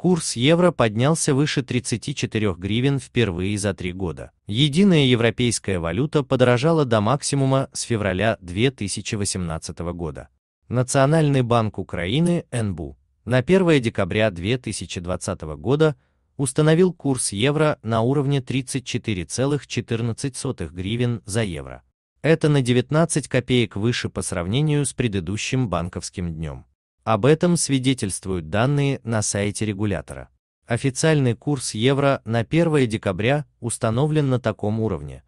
Курс евро поднялся выше 34 гривен впервые за три года. Единая европейская валюта подорожала до максимума с февраля 2018 года. Национальный банк Украины НБУ на 1 декабря 2020 года установил курс евро на уровне 34,14 гривен за евро. Это на 19 копеек выше по сравнению с предыдущим банковским днем. Об этом свидетельствуют данные на сайте регулятора. Официальный курс евро на 1 декабря установлен на таком уровне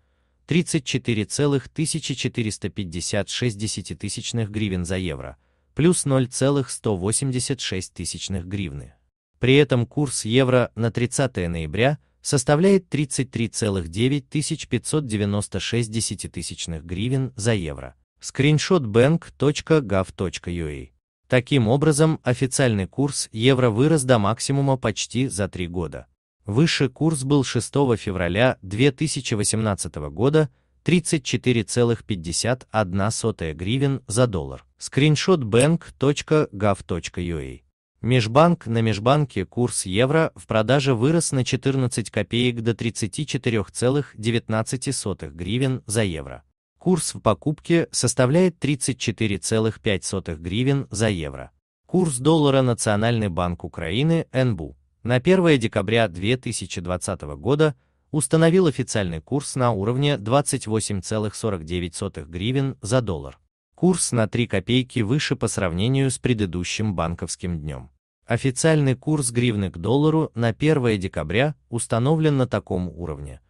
34,1456 гривен за евро, плюс 0,186 тысячных гривны. При этом курс евро на 30 ноября составляет 33,9596 гривен за евро. Скриншот bank.gov.ua Таким образом, официальный курс евро вырос до максимума почти за три года. Выше курс был 6 февраля 2018 года 34,51 гривен за доллар. Скриншот bank.gov.ua Межбанк на межбанке курс евро в продаже вырос на 14 копеек до 34,19 гривен за евро. Курс в покупке составляет 34,5 гривен за евро. Курс доллара Национальный банк Украины НБУ на 1 декабря 2020 года установил официальный курс на уровне 28,49 гривен за доллар. Курс на 3 копейки выше по сравнению с предыдущим банковским днем. Официальный курс гривны к доллару на 1 декабря установлен на таком уровне –